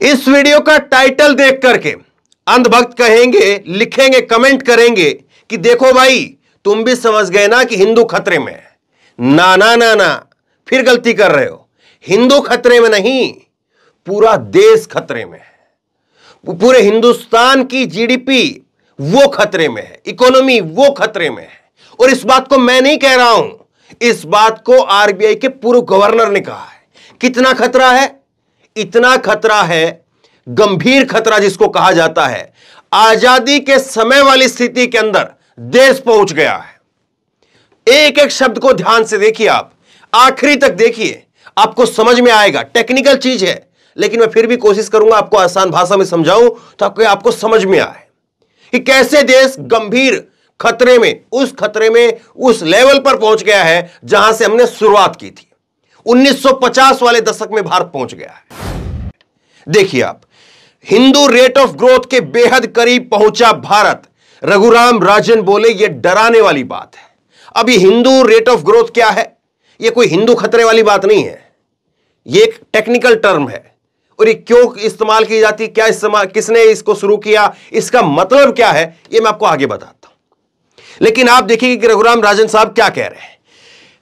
इस वीडियो का टाइटल देख करके अंधभक्त कहेंगे लिखेंगे कमेंट करेंगे कि देखो भाई तुम भी समझ गए ना कि हिंदू खतरे में है ना ना ना ना फिर गलती कर रहे हो हिंदू खतरे में नहीं पूरा देश खतरे में है पूरे हिंदुस्तान की जीडीपी वो खतरे में है इकोनॉमी वो खतरे में है और इस बात को मैं नहीं कह रहा हूं इस बात को आरबीआई के पूर्व गवर्नर ने कहा है कितना खतरा है इतना खतरा है गंभीर खतरा जिसको कहा जाता है आजादी के समय वाली स्थिति के अंदर देश पहुंच गया है एक एक शब्द को ध्यान से देखिए आप आखिरी तक देखिए आपको समझ में आएगा टेक्निकल चीज है लेकिन मैं फिर भी कोशिश करूंगा आपको आसान भाषा में समझाऊं आपको, आपको समझ में आए कि कैसे देश गंभीर खतरे में उस खतरे में उस लेवल पर पहुंच गया है जहां से हमने शुरुआत की थी 1950 वाले दशक में भारत पहुंच गया है देखिए आप हिंदू रेट ऑफ ग्रोथ के बेहद करीब पहुंचा भारत रघुराम राजन बोले यह डराने वाली बात है अभी हिंदू रेट ऑफ ग्रोथ क्या है ये कोई हिंदू खतरे वाली बात नहीं है ये एक टेक्निकल टर्म है और ये क्यों इस्तेमाल की जाती क्या इस्तेमाल किसने इसको शुरू किया इसका मतलब क्या है ये मैं आपको आगे बताता हूं लेकिन आप देखिए कि रघुराम राजन साहब क्या कह रहे हैं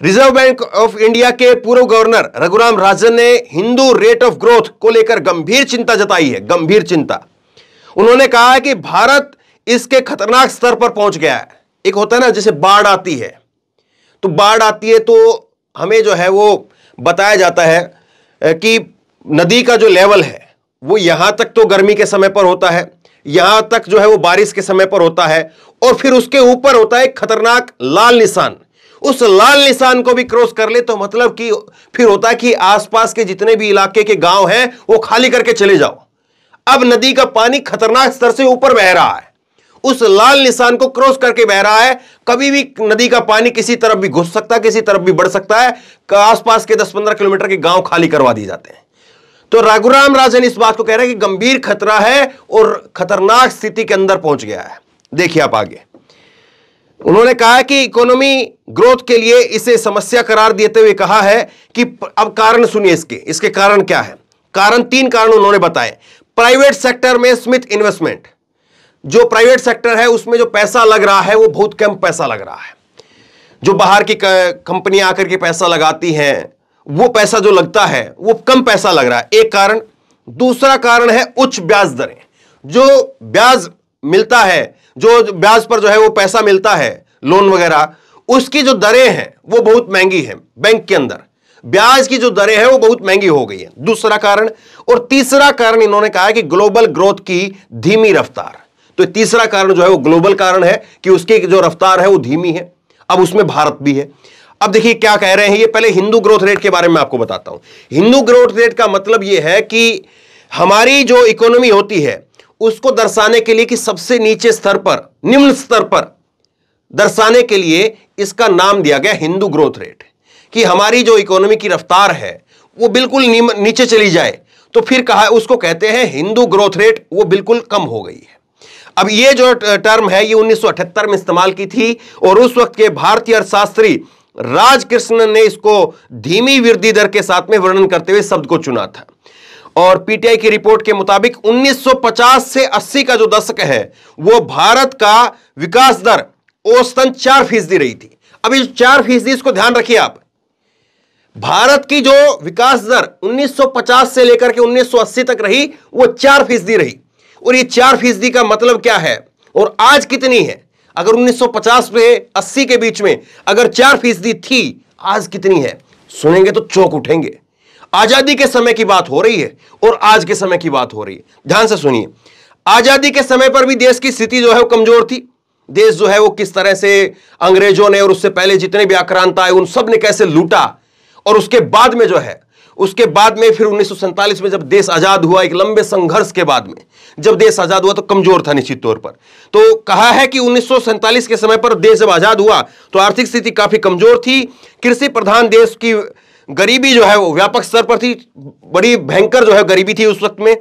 रिजर्व बैंक ऑफ इंडिया के पूर्व गवर्नर रघुराम राजन ने हिंदू रेट ऑफ ग्रोथ को लेकर गंभीर चिंता जताई है गंभीर चिंता उन्होंने कहा है कि भारत इसके खतरनाक स्तर पर पहुंच गया है एक होता है ना जैसे बाढ़ आती है तो बाढ़ आती है तो हमें जो है वो बताया जाता है कि नदी का जो लेवल है वो यहां तक तो गर्मी के समय पर होता है यहां तक जो है वो बारिश के समय पर होता है और फिर उसके ऊपर होता है खतरनाक लाल निशान उस लाल निशान को भी क्रॉस कर ले तो मतलब कि फिर होता है कि आसपास के जितने भी इलाके के गांव हैं वो खाली करके चले जाओ अब नदी का पानी खतरनाक स्तर से ऊपर बह रहा है उस लाल निशान को क्रॉस करके बह रहा है कभी भी नदी का पानी किसी तरफ भी घुस सकता है किसी तरफ भी बढ़ सकता है आसपास के 10-15 किलोमीटर के गांव खाली करवा दिए जाते हैं तो रघुराम राजन इस बात को कह रहे हैं कि गंभीर खतरा है और खतरनाक स्थिति के अंदर पहुंच गया है देखिए आप आगे उन्होंने कहा कि इकोनॉमी ग्रोथ के लिए इसे समस्या करार देते हुए कहा है कि अब कारण सुनिए इसके इसके कारण क्या है कारण तीन कारण उन्होंने बताए प्राइवेट सेक्टर में स्मिथ इन्वेस्टमेंट जो प्राइवेट सेक्टर है उसमें जो पैसा लग रहा है वो बहुत कम पैसा लग रहा है जो बाहर की कंपनियां आकर के पैसा लगाती हैं वो पैसा जो लगता है वो कम पैसा लग रहा है एक कारण दूसरा कारण है उच्च ब्याज दरें जो ब्याज मिलता है जो ब्याज पर जो है वो पैसा मिलता है लोन वगैरह उसकी जो दरें हैं वो बहुत महंगी हैं बैंक के अंदर ब्याज की जो दरें हैं वो बहुत महंगी हो गई है दूसरा कारण और तीसरा कारण इन्होंने कहा है कि ग्लोबल ग्रोथ की धीमी रफ्तार तो तीसरा कारण जो है वो ग्लोबल कारण है कि उसकी जो रफ्तार है वो धीमी है अब उसमें भारत भी है अब देखिए क्या कह रहे हैं ये पहले हिंदू ग्रोथ रेट के बारे में आपको बताता हूं हिंदू ग्रोथ रेट का मतलब यह है कि हमारी जो इकोनॉमी होती है उसको दर्शाने के लिए कि सबसे नीचे स्तर पर निम्न स्तर पर दर्शाने के लिए इसका नाम दिया गया हिंदू ग्रोथ रेट कि हमारी जो इकोनॉमी की रफ्तार है वो बिल्कुल नीचे चली जाए तो फिर कहा उसको कहते हैं हिंदू ग्रोथ रेट वो बिल्कुल कम हो गई है अब ये जो टर्म है ये 1978 में इस्तेमाल की थी और उस वक्त के भारतीय अर्थशास्त्री राजकृष्णन ने इसको धीमी वृद्धि दर के साथ में वर्णन करते हुए शब्द को चुना था और पीटीआई की रिपोर्ट के मुताबिक 1950 से 80 का जो दशक है वो भारत का विकास दर औसतन चार फीसदी रही थी अब इस चार फीसदी इसको ध्यान रखिए आप भारत की जो विकास दर 1950 से लेकर के 1980 तक रही वो चार फीसदी रही और ये चार फीसदी का मतलब क्या है और आज कितनी है अगर 1950 में 80 के बीच में अगर चार फीसदी थी आज कितनी है सुनेंगे तो चौक उठेंगे आजादी के समय की बात हो रही है और आज के समय की बात हो रही है ध्यान से सुनिए आजादी के समय पर भी देश की स्थिति जो है वो कमजोर थी देश जो है वो किस तरह से अंग्रेजों ने और उससे पहले जितने भी आक्रांत आए उन सब ने कैसे लूटा और उसके बाद में जो है उसके बाद में फिर उन्नीस में जब देश आजाद हुआ एक लंबे संघर्ष के बाद में जब देश आजाद हुआ तो कमजोर था निश्चित तौर पर तो कहा है कि उन्नीस के समय पर देश जब आजाद हुआ तो आर्थिक स्थिति काफी कमजोर थी कृषि प्रधान देश की गरीबी जो है वो व्यापक स्तर पर थी बड़ी भयंकर जो है गरीबी थी उस वक्त में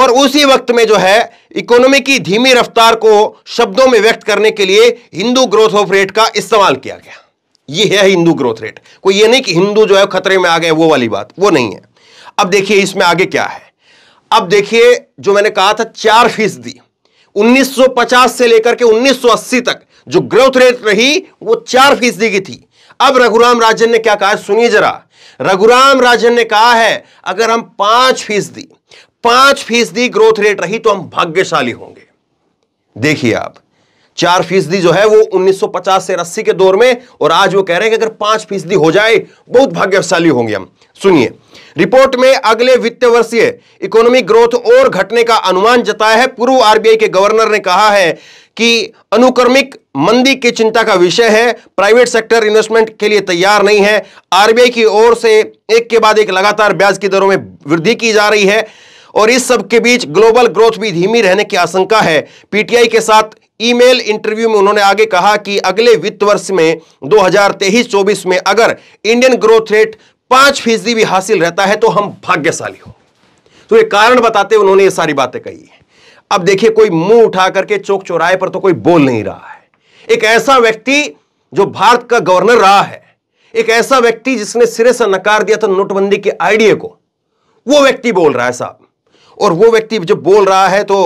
और उसी वक्त में जो है इकोनॉमी की धीमी रफ्तार को शब्दों में व्यक्त करने के लिए हिंदू ग्रोथ ऑफ रेट का इस्तेमाल किया गया ये है हिंदू ग्रोथ रेट कोई ये नहीं कि हिंदू जो है खतरे में आ गए वो वाली बात वो नहीं है अब देखिए इसमें आगे क्या है अब देखिए जो मैंने कहा था चार फीसदी उन्नीस से लेकर के उन्नीस तक जो ग्रोथ रेट रही वो चार फीसदी की थी अब रघुराम राजन ने क्या कहा सुनिए जरा रघुराम राजन ने कहा है अगर हम पांच फीसदी पांच फीसदी ग्रोथ रेट रही तो हम भाग्यशाली होंगे देखिए आप चार फीसदी जो है वो 1950 से 80 के दौर में और आज वो कह रहे हैं कि अगर पांच फीसदी हो जाए बहुत भाग्यशाली होंगे हम सुनिए रिपोर्ट में अगले वित्तीय वर्षीय इकोनॉमिक ग्रोथ और घटने का अनुमान जताया है पूर्व आरबीआई के गवर्नर ने कहा है कि अनुक्रमिक मंदी की चिंता का विषय है प्राइवेट सेक्टर इन्वेस्टमेंट के लिए तैयार नहीं है आरबीआई की ओर से एक के बाद एक लगातार ब्याज की दरों में वृद्धि की जा रही है और इस सब के बीच ग्लोबल ग्रोथ भी धीमी रहने की आशंका है पीटीआई के साथ ईमेल इंटरव्यू में उन्होंने आगे कहा कि अगले वित्त वर्ष में दो हजार में अगर इंडियन ग्रोथ रेट पांच फीसदी भी हासिल रहता है तो हम भाग्यशाली हो तो ये कारण बताते उन्होंने ये सारी बातें कही है अब देखिए कोई मुंह उठा करके चौक चौराहे पर तो कोई बोल नहीं रहा है एक ऐसा व्यक्ति जो भारत का गवर्नर रहा है एक ऐसा व्यक्ति जिसने सिरे से नकार दिया था नोटबंदी के आइडिया को वो व्यक्ति बोल रहा है साहब और वो व्यक्ति जो बोल रहा है तो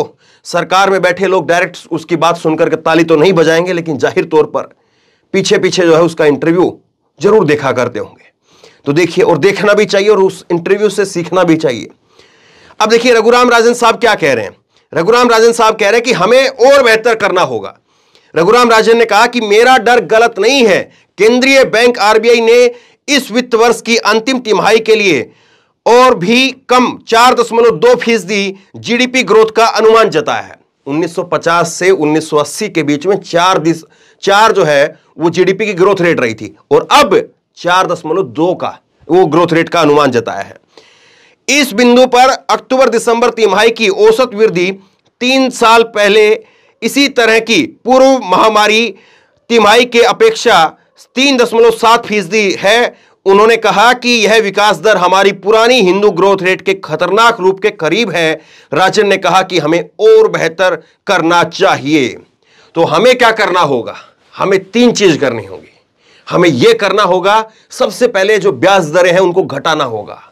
सरकार में बैठे लोग डायरेक्ट उसकी बात सुनकर के ताली तो नहीं बजाएंगे लेकिन जाहिर तौर पर पीछे पीछे जो है उसका इंटरव्यू जरूर देखा करते होंगे तो देखिए और देखना भी चाहिए और उस इंटरव्यू से सीखना भी चाहिए अब देखिए रघुराम राजन साहब क्या कह रहे हैं रघुराम राजन साहब कह रहे हैं कि हमें और बेहतर करना होगा रघुराम राजन ने कहा कि मेरा डर गलत नहीं है केंद्रीय बैंक आरबीआई ने इस वित्त वर्ष की अंतिम तिमाही के लिए और भी कम चार दशमलव दो फीसदी जीडीपी ग्रोथ का अनुमान जताया है 1950 से 1980 के बीच में चार दिस चार जो है वो जीडीपी की ग्रोथ रेट रही थी और अब चार दशमलव दो का वो ग्रोथ रेट का अनुमान जताया है इस बिंदु पर अक्टूबर दिसंबर तिमाही की औसत वृद्धि तीन साल पहले इसी तरह की पूर्व महामारी तिमाही के अपेक्षा तीन दशमलव सात फीसदी है उन्होंने कहा कि यह विकास दर हमारी पुरानी हिंदू ग्रोथ रेट के खतरनाक रूप के करीब है राजन ने कहा कि हमें और बेहतर करना चाहिए तो हमें क्या करना होगा हमें तीन चीज करनी होगी हमें यह करना होगा सबसे पहले जो ब्याज दरें हैं उनको घटाना होगा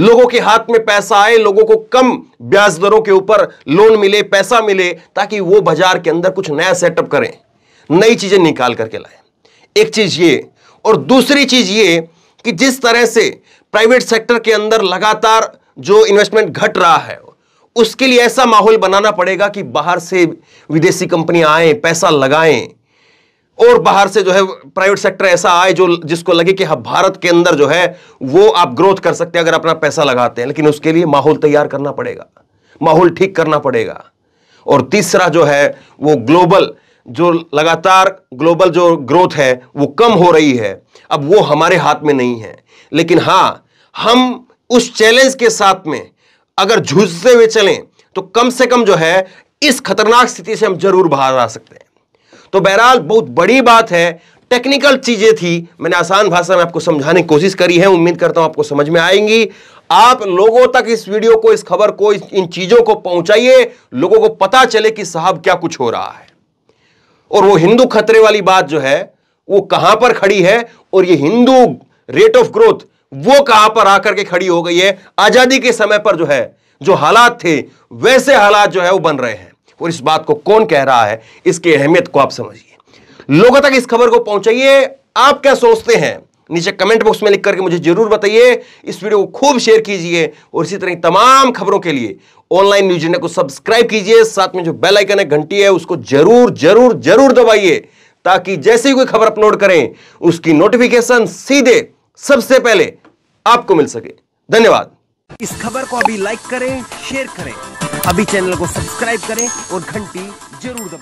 लोगों के हाथ में पैसा आए लोगों को कम ब्याज दरों के ऊपर लोन मिले पैसा मिले ताकि वो बाजार के अंदर कुछ नया सेटअप करें नई चीजें निकाल करके लाए एक चीज ये और दूसरी चीज ये कि जिस तरह से प्राइवेट सेक्टर के अंदर लगातार जो इन्वेस्टमेंट घट रहा है उसके लिए ऐसा माहौल बनाना पड़ेगा कि बाहर से विदेशी कंपनियां आए पैसा लगाएं और बाहर से जो है प्राइवेट सेक्टर ऐसा आए जो जिसको लगे कि हाँ भारत के अंदर जो है वो आप ग्रोथ कर सकते हैं अगर अपना पैसा लगाते हैं लेकिन उसके लिए माहौल तैयार करना पड़ेगा माहौल ठीक करना पड़ेगा और तीसरा जो है वो ग्लोबल जो लगातार ग्लोबल जो ग्रोथ है वो कम हो रही है अब वो हमारे हाथ में नहीं है लेकिन हाँ हम उस चैलेंज के साथ में अगर झूझते हुए चलें तो कम से कम जो है इस खतरनाक स्थिति से हम जरूर बाहर आ सकते हैं तो बहरहाल बहुत बड़ी बात है टेक्निकल चीज़ें थी मैंने आसान भाषा में आपको समझाने की कोशिश करी है उम्मीद करता हूं आपको समझ में आएंगी आप लोगों तक इस वीडियो को इस खबर को इस, इन चीज़ों को पहुंचाइए लोगों को पता चले कि साहब क्या कुछ हो रहा है और वो हिंदू खतरे वाली बात जो है वो कहां पर खड़ी है और ये हिंदू रेट ऑफ ग्रोथ वो कहां पर आकर के खड़ी हो गई है आजादी के समय पर जो है जो हालात थे वैसे हालात जो है वो बन रहे हैं और इस बात को कौन कह रहा है इसकी अहमियत को आप समझिए लोगों तक इस खबर को पहुंचाइए आप क्या सोचते हैं नीचे कमेंट बॉक्स में लिख करके मुझे जरूर बताइए इस वीडियो को खूब शेयर कीजिए और इसी तरह की तमाम खबरों के लिए ऑनलाइन न्यूज इंडिया को सब्सक्राइब कीजिए साथ में जो बेल आइकन है घंटी है उसको जरूर जरूर जरूर दबाइए ताकि जैसे ही कोई खबर अपलोड करें उसकी नोटिफिकेशन सीधे सबसे पहले आपको मिल सके धन्यवाद इस खबर को अभी लाइक करें शेयर करें अभी चैनल को सब्सक्राइब करें और घंटी जरूर दबाएं